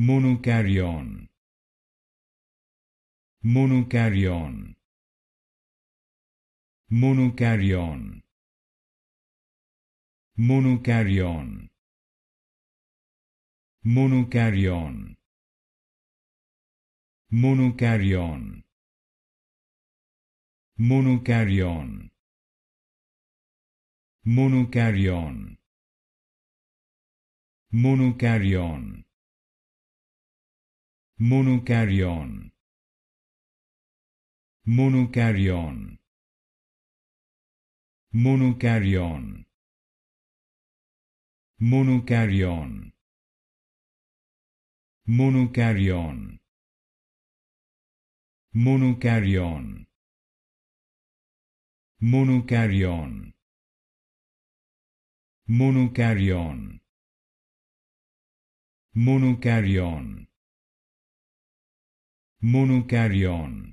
Monocarion. Monocarion. Monocarion. Monocarion. Monocarion. Monocarion. Monocarion. Monocarion. monocaryon Monocarion. Monocarion. Monocarion. Monocarion. Monocarion. Monocarion. Monocarion. Monocarion. monocaryon monocaryon